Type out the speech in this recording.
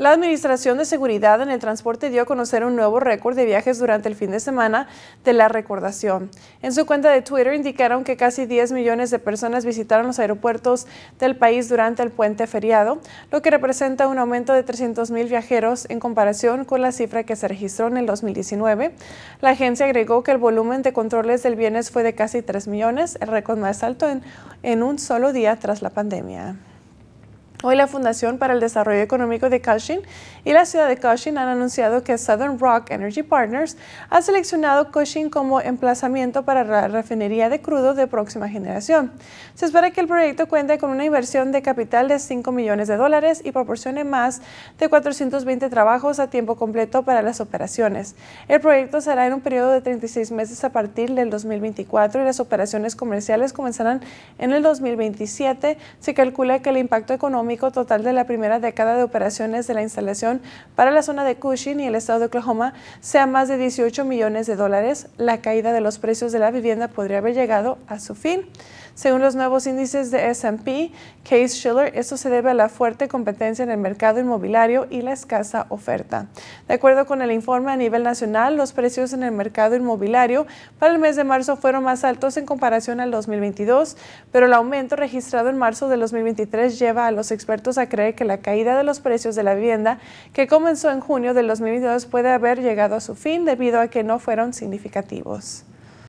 La Administración de Seguridad en el Transporte dio a conocer un nuevo récord de viajes durante el fin de semana de la recordación. En su cuenta de Twitter indicaron que casi 10 millones de personas visitaron los aeropuertos del país durante el puente feriado, lo que representa un aumento de 300 mil viajeros en comparación con la cifra que se registró en el 2019. La agencia agregó que el volumen de controles del bienes fue de casi 3 millones, el récord más alto en un solo día tras la pandemia. Hoy la Fundación para el Desarrollo Económico de Cushing y la ciudad de Cushing han anunciado que Southern Rock Energy Partners ha seleccionado Cushing como emplazamiento para la refinería de crudo de próxima generación. Se espera que el proyecto cuente con una inversión de capital de 5 millones de dólares y proporcione más de 420 trabajos a tiempo completo para las operaciones. El proyecto será en un periodo de 36 meses a partir del 2024 y las operaciones comerciales comenzarán en el 2027. Se calcula que el impacto económico total de la primera década de operaciones de la instalación para la zona de Cushing y el estado de Oklahoma sea más de 18 millones de dólares, la caída de los precios de la vivienda podría haber llegado a su fin. Según los nuevos índices de S&P, Case Schiller, esto se debe a la fuerte competencia en el mercado inmobiliario y la escasa oferta. De acuerdo con el informe a nivel nacional, los precios en el mercado inmobiliario para el mes de marzo fueron más altos en comparación al 2022, pero el aumento registrado en marzo de 2023 lleva a los expertos a creer que la caída de los precios de la vivienda, que comenzó en junio de 2022, puede haber llegado a su fin debido a que no fueron significativos.